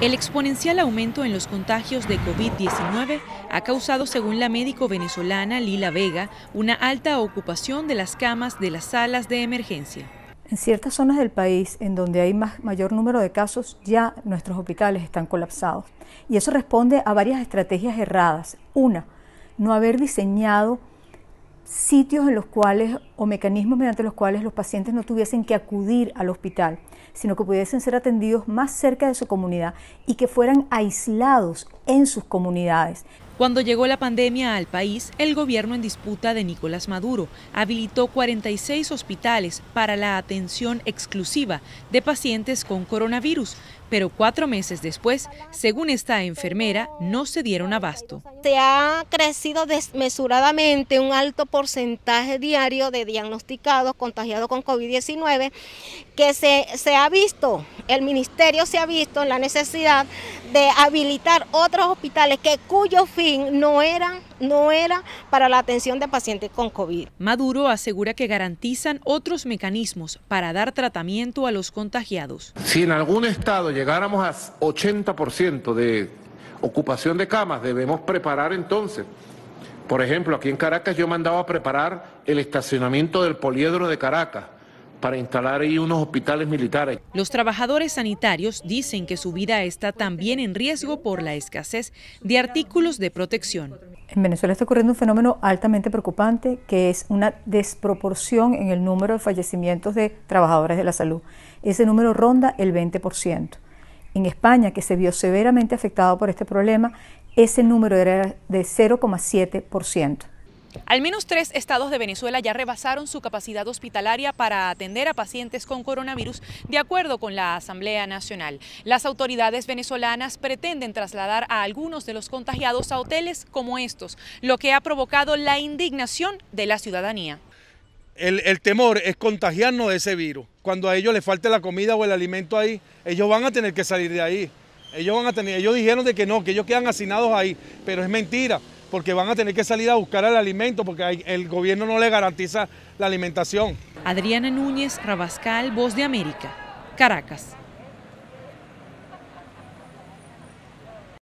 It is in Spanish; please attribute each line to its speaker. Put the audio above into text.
Speaker 1: El exponencial aumento en los contagios de COVID-19 ha causado, según la médico venezolana Lila Vega, una alta ocupación de las camas de las salas de emergencia.
Speaker 2: En ciertas zonas del país en donde hay mayor número de casos, ya nuestros hospitales están colapsados. Y eso responde a varias estrategias erradas. Una, no haber diseñado sitios en los cuales o mecanismos mediante los cuales los pacientes no tuviesen que acudir al hospital, sino que pudiesen ser atendidos más cerca de su comunidad y que fueran aislados en sus comunidades.
Speaker 1: Cuando llegó la pandemia al país, el gobierno en disputa de Nicolás Maduro habilitó 46 hospitales para la atención exclusiva de pacientes con coronavirus, pero cuatro meses después, según esta enfermera, no se dieron abasto.
Speaker 3: Se ha crecido desmesuradamente un alto porcentaje diario de diagnosticados contagiados con COVID-19, que se, ha visto, el ministerio se ha visto en la necesidad de habilitar otros hospitales que cuyo fin no no era para la atención de pacientes con COVID. Maduro asegura que
Speaker 1: garantizan otros mecanismos para dar tratamiento a los contagiados.
Speaker 4: Si en algún estado llegáramos a 80% de ocupación de camas, debemos preparar entonces por ejemplo, aquí en Caracas yo mandaba a preparar el estacionamiento del poliedro de Caracas para instalar ahí unos hospitales militares.
Speaker 1: Los trabajadores sanitarios dicen que su vida está también en riesgo por la escasez de artículos de protección.
Speaker 2: En Venezuela está ocurriendo un fenómeno altamente preocupante que es una desproporción en el número de fallecimientos de trabajadores de la salud. Ese número ronda el 20%. En España, que se vio severamente afectado por este problema, ese número era de 0,7%.
Speaker 1: Al menos tres estados de Venezuela ya rebasaron su capacidad hospitalaria para atender a pacientes con coronavirus, de acuerdo con la Asamblea Nacional. Las autoridades venezolanas pretenden trasladar a algunos de los contagiados a hoteles como estos, lo que ha provocado la indignación de la ciudadanía.
Speaker 5: El, temor es contagiarnos de ese virus. Cuando a ellos les falte la comida o el alimento ahí, ellos van a tener que salir de ahí. Ellos van a tener, ellos dijeron de que no, que ellos quedan hacinados ahí, pero es mentira, porque van a tener que salir a buscar el alimento, porque el gobierno no le garantiza la alimentación. Adriana Núñez Rabascal, Voz de América, Caracas.